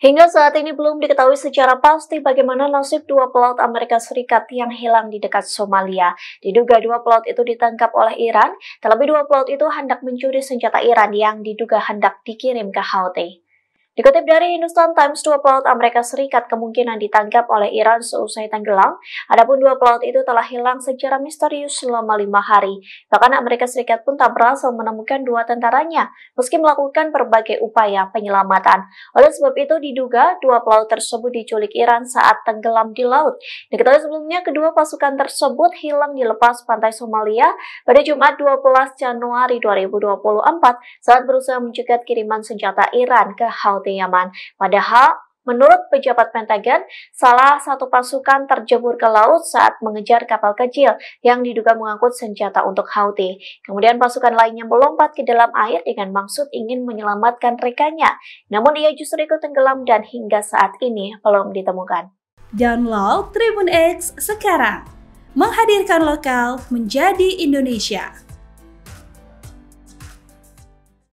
Hingga saat ini belum diketahui secara pasti bagaimana nasib dua pelaut Amerika Serikat yang hilang di dekat Somalia. Diduga dua pelaut itu ditangkap oleh Iran, terlebih dua pelaut itu hendak mencuri senjata Iran yang diduga hendak dikirim ke Houthi. Dikutip dari Hindustan Times, dua pelaut Amerika Serikat kemungkinan ditangkap oleh Iran seusai tenggelam. Adapun dua pelaut itu telah hilang secara misterius selama lima hari. Bahkan Amerika Serikat pun tak berhasil menemukan dua tentaranya, meski melakukan berbagai upaya penyelamatan. Oleh sebab itu diduga dua pelaut tersebut diculik Iran saat tenggelam di laut. Diketahui sebelumnya kedua pasukan tersebut hilang di lepas pantai Somalia pada Jumat 12 Januari 2024 saat berusaha mencegat kiriman senjata Iran ke Haut Houthi Yaman. Padahal, menurut pejabat Pentagon, salah satu pasukan terjebur ke laut saat mengejar kapal kecil yang diduga mengangkut senjata untuk Houthi. Kemudian pasukan lainnya melompat ke dalam air dengan maksud ingin menyelamatkan rekannya. Namun ia justru ikut tenggelam dan hingga saat ini belum ditemukan. Download Tribun X sekarang. Menghadirkan lokal menjadi Indonesia.